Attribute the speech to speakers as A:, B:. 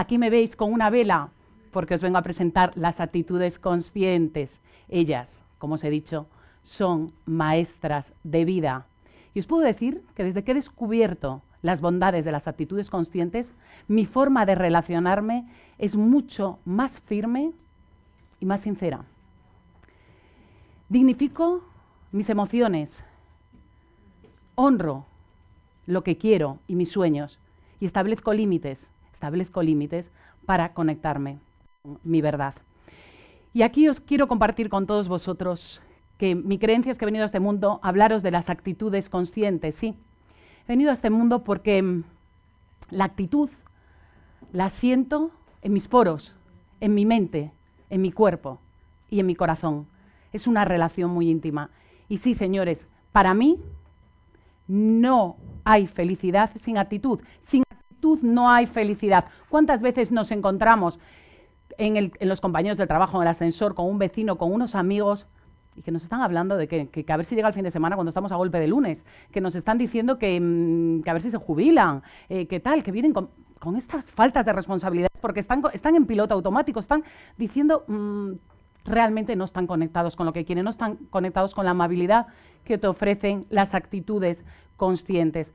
A: Aquí me veis con una vela porque os vengo a presentar las actitudes conscientes. Ellas, como os he dicho, son maestras de vida. Y os puedo decir que desde que he descubierto las bondades de las actitudes conscientes, mi forma de relacionarme es mucho más firme y más sincera. Dignifico mis emociones, honro lo que quiero y mis sueños y establezco límites establezco límites para conectarme con mi verdad. Y aquí os quiero compartir con todos vosotros que mi creencia es que he venido a este mundo a hablaros de las actitudes conscientes, sí. He venido a este mundo porque mm, la actitud la siento en mis poros, en mi mente, en mi cuerpo y en mi corazón. Es una relación muy íntima. Y sí, señores, para mí no hay felicidad sin actitud. Sin no hay felicidad. ¿Cuántas veces nos encontramos en, los compañeros del trabajo, en el ascensor, con un vecino, con unos amigos? y que nos están hablando de que, a ver si llega el fin de semana cuando estamos a golpe de lunes, que nos están diciendo que, mm, a ver si se jubilan, eh, que tal, que vienen con, estas faltas de responsabilidades porque están, están en piloto automático, están diciendo mm, realmente no están conectados con lo que quieren, no están conectados con la amabilidad que te ofrecen las actitudes conscientes.